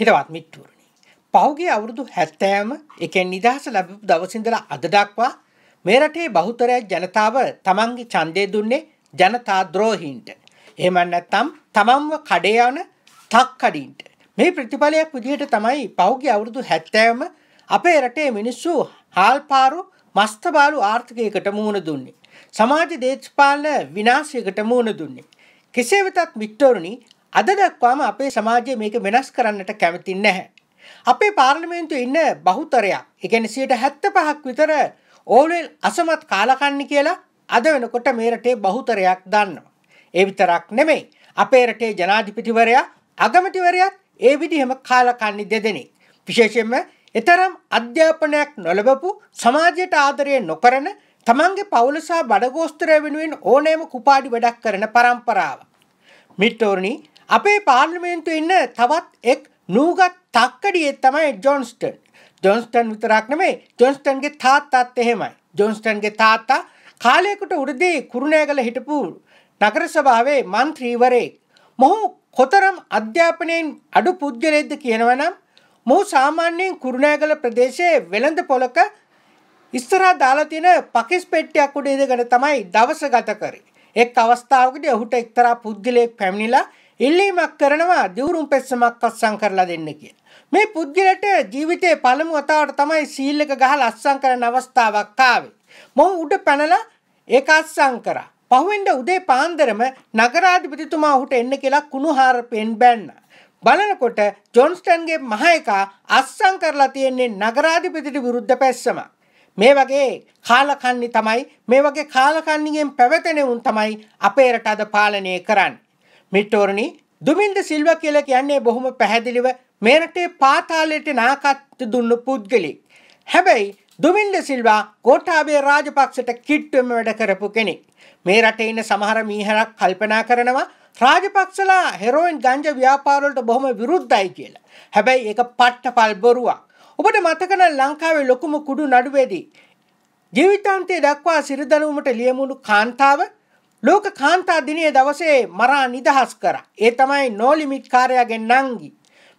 හෙරවත් මිත්තුවරණි. පහුගේ අවුරුදු හැත්තෑම එකෙන් නිදහස ලැබපු දවසිඳලා අද දක්වා මේ රටේ බහුතරයක් ජනතාව තමන්ගේ ඡන්දය දුන්නේ ජනතා ද්‍රෝහීන්ට. එහෙම නැත්නම් තමන්ව කඩේ යන තක්කඩින්ට. මේ ප්‍රතිඵලයක් විදිහට තමයි පහුගේ අවුරුදු 70ම අපේ රටේ මිනිස්සු හාල්පාරු මස්තබාලු ආර්ථිකයකට මුහුණ දුන්නේ. සමාජ දේශපාලන විනාශයකට මුහුණ දුන්නේ. කෙසේ වෙතත් මිත්‍රවරුනි අද දක්වාම අපේ සමාජය මේක වෙනස් කරන්නට කැමති නැහැ. අපේ පාර්ලිමේන්තුවේ ඉන්න බහුතරයක්, ඒ කියන්නේ 75ක් විතර ඕලෙල් අසමත් කාලකන්ණි කියලා අද වෙනකොට මේ රටේ බහුතරයක් දන්නවා. ඒ විතරක් නෙමෙයි. අපේ රටේ ජනාධිපතිවරයා, අගමැතිවරයාත් ඒ විදිහම කාලකන්ණි දෙදෙනෙක්. විශේෂයෙන්ම එතරම් අධ්‍යාපනයක් නොලබපු සමාජයට ආදරය නොකරන තමන්ගේ පවුල සහ බඩගෝස්තරය වෙනුවෙන් ඕනෑම කුපාඩි වැඩක් කරන පරම්පරාව. මිට්ටෝරණී අපේ පාර්ලිමේන්තු ඉන්න තවත් එක් නූගත් තක්කඩියෙත් තමයි ජොන්ස්ටන් ජොන්ස්ටන් විතරක් නෙමේ ජොන්ස්ටන්ගේ තාත්තාත් එහෙමයි ජොන්ස්ටන්ගේ තාත්තා කාලයකට උඩදී කුරුණෑගල හිටපු නගර සභාවේ මන්ත්‍රීවරේ මොහු කොතරම් අධ්‍යාපනයෙන් අඩු පුද්ගලෙද්ද කියනවනම් මොහු සාමාන්‍යයෙන් කුරුණෑගල ප්‍රදේශයේ වෙළඳ පොලක ඉස්සරහා දාලා තියෙන පකිස් පෙට්ටියක් උඩ ඉඳගෙන තමයි දවස ගත කරේ. එක් අවස්ථාවකදී ඔහුට එක්තරා පුද්ගලයෙක් පැමිණිලා ඉල්ලීමක් කරනවා දිවුරුම් පෙස්සමක් අස්සම් කරලා දෙන්න කියලා. මේ පුද්ගලට ජීවිතේ පළමු වතාවට තමයි සීල් එක ගහලා අස්සම් කරන අවස්ථාවක් ආවේ. මොහු උඩ පැනලා ඒක අස්සම් කරා. පහුවෙන්ද උදේ පාන්දරම නගරාධිපතිතුමා ඔහුට එන්න කියලා කුණුහාරපෙන් බැන්නා. බලනකොට ජොන්ස්ටන්ගේ මහයකා අස්සම් කරලා තියෙන්නේ නගරාධිපතිට විරුද්ධ පැස්සම. මේ වගේ කාලකන්නි තමයි මේ වගේ කාලකන්නිගෙන් පැවතෙන උන් තමයි අපේ රට අද පාලනය කරන්නේ. මිටෝරණි දුමින්ද සිල්ව කියලා කියන්නේ බොහොම පැහැදිලිව මේ රටේ පාතාලයට නාකත් දුන්නු පුද්ගලෙක්. හැබැයි දුමින්ද සිල්වා ගෝඨාභය රාජපක්ෂට කිට්ටුවෙම වැඩ කරපු කෙනෙක්. මේ රටේ ඉන්න සමහර මීහරක් කල්පනා කරනවා රාජපක්ෂලා හෙරෝයින් ගංජ ව්‍යාපාරවලට බොහොම විරුද්ධයි කියලා. හැබැයි ඒක පට්ටපල් බොරුවක්. ඔබට මතකන ලංකාවේ ලොකුම කුඩු නඩුවේදී ජීවිතාන්තය දක්වා සිරදරුවමට ලියමුණු කාන්තාව ලෝක කාන්තා දිනේ දවසේ මරා නිදහස් කර. ඒ තමයි නෝලිමිත් කාරයාගෙන් නංගි.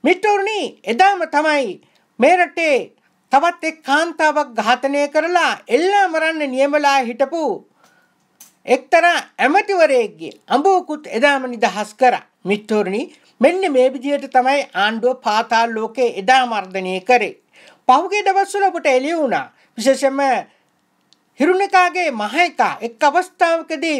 මිටවරණී එදාම තමයි මේරටේ තවත් එක් කාන්තාවක් ඝාතනය කරලා එල්ලා මරන්න නියමලා හිටපු එක්තරා ඇමතිවරයෙක්ගේ අඹෝකුත් එදාම නිදහස් කර. මිටවරණී මෙන්න මේ විදිහට තමයි ආණ්ඩුව පාතාල් ලෝකේ එදා මර්ධනය කරේ. පහුගේ දවස්වල ඔබට එළිය වුණා. විශේෂයෙන්ම හිරුණිකාගේ මහේකා එක් අවස්ථාවකදී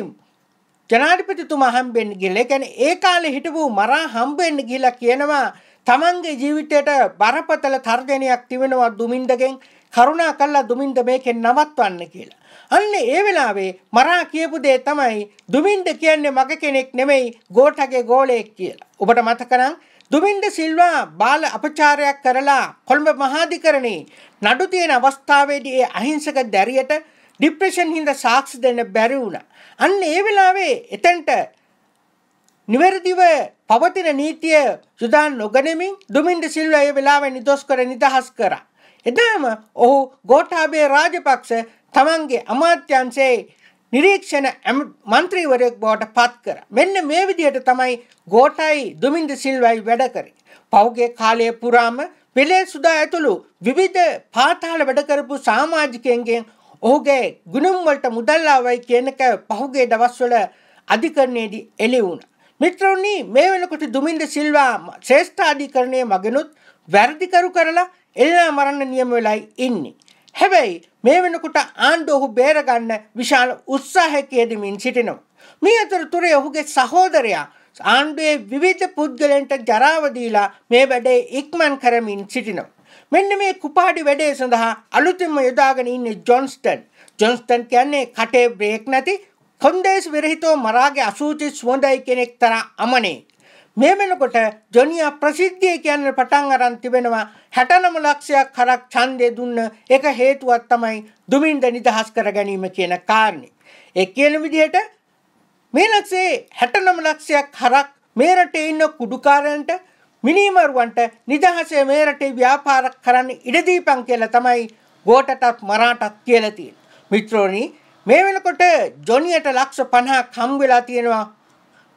ජනාධිපතිතුමා හම්බෙන්න ගිහලා. ඒ කියන්නේ ඒ කාලේ හිටපු මරා හම්බෙන්න ගිහලා කියනවා තමන්ගේ ජීවිතයට බරපතල තර්ජනයක් තිබෙනවා දුමින්දගෙන් කරුණා කළා දුමින්ද මේකෙන් නවත්වන්න කියලා. අන්න ඒ වෙලාවේ මරා කියපු දේ තමයි දුමින්ද කියන්නේ මග කෙනෙක් නෙමෙයි ගෝඨගේ ගෝලයෙක් කියලා. ඔබට මතක නම් දුමින්ද සිල්වා බාල අපචාරයක් කරලා කොළඹ මහාධිකරණේ නඩු තියෙන අවස්ථාවේදී ඒ අහිංසක දැරියට ડિප්‍රෙෂන් හින්දා සාක්ෂි දෙන්න බැරි වුණා. අන්න ඒ වෙලාවේ එතෙන්ට නිවැරදිව පවතින නීතිය යොදා නොගැනීමෙන් ඩොමින්ඩ සිල්වා ඒ වෙලාවේ නිදොස් කර නිදහස් කරා. එදාම ඔහු ගෝඨාභය රාජපක්ෂ තමන්ගේ අමාත්‍යංශයේ නිරීක්ෂණ මන්ත්‍රීවරයෙක් බවට පත් කරා. මෙන්න මේ විදිහට තමයි ගෝඨයි ඩොමින්ඩ සිල්වායි වැඩ කරේ. පහුගිය කාලයේ පුරාම පෙළේ සුදා ඇතුළු විවිධ පාතාල වැඩ කරපු සමාජිකයන්ගෙන් ඔහුගේ ගුණම්වලට මුදල්ලාවයි කියනක පහුගේ දවස්වල අධිකරණයේදී එළි වුණ. මිත්‍රවනි මේ වෙනකොට දුමින්ද සිල්වා ශ්‍රේෂ්ඨ අධිකරණය මගෙනුත් වැරදිකරු කරලා එල්ලා මරන්න නියම වෙලයි ඉන්නේ. හැබැයි මේ වෙනකොට ආණ්ඩුව ඔහු බේරගන්න විශාල උත්සාහයක් යෙදමින් සිටිනවා. මේ අතරතුරේ ඔහුගේ සහෝදරයා ආණ්ඩුවේ විවිධ පුද්ගලයන්ට ජරාව දීලා මේ වැඩේ ඉක්මන් කරමින් සිටිනවා. මෙන්න මේ කුපාඩි වැඩේ සඳහා අලුතින්ම යොදාගෙන ඉන්නේ ජොන්ස්ටන්. ජොන්ස්ටන් කියන්නේ කටේ බ්‍රේක් නැති කොන්දේස් විරහිතව මරාගේ අසූචි සුවඳයි කෙනෙක් තරම් අමනේ. මේ වෙනකොට ජොනියා ප්‍රසිද්ධිය කියන්න පටන් අරන් තිබෙනවා 69 ලක්ෂයක් කරක් ඡන්දේ දුන්න එක හේතුවක් තමයි දුමින්ද නිදහස් කර ගැනීම කියන කාරණේ. ඒ කියන විදිහට මේ ලක්ෂේ 69 ලක්ෂයක් කරක් මේ රටේ ඉන්න කුඩුකාරයන්ට මිනීමරුවන්ට නිදහසේ මේ රටේ ව්‍යාපාර කරන්න ඉඩ දීපන් කියලා තමයි ගෝටටත් මරාටත් කියලා තියෙන්නේ. මිත්‍රෝනි මේ වෙනකොට ජොනියට ලක්ෂ 50ක් හම් වෙලා තියෙනවා.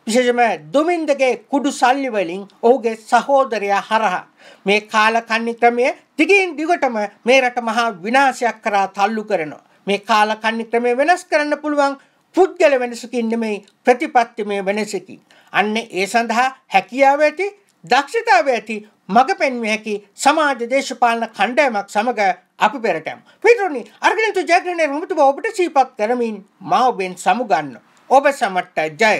විශේෂයෙන්ම දුමින්දගේ කුඩු සල්ලි වලින් ඔහුගේ සහෝදරයා හරහා මේ කාලකන්ණි ක්‍රමය දිගින් දිගටම මේ රට මහා විනාශයක් කරා තල්ලු කරනවා. මේ කාලකන්ණි ක්‍රමය වෙනස් කරන්න පුළුවන් පුද්ගල වෙනසකින් නෙමෙයි ප්‍රතිපත්තිමය වෙනසකින්. අන්න ඒ සඳහා හැකියාව ඇති දක්ෂතාවය ඇති මඟ පෙන්විය හැකි සමාජ දේශපාලන කණ්ඩෑමක් සමඟ අපි පෙරටෑම්. පිටරුණි අර්ගනිතු ජයග්‍රණය රමුතුබ ඔබට සීපත් කරමින් මා ඔබෙන් සමුගන්න. ඔබ සමට්ට ජය.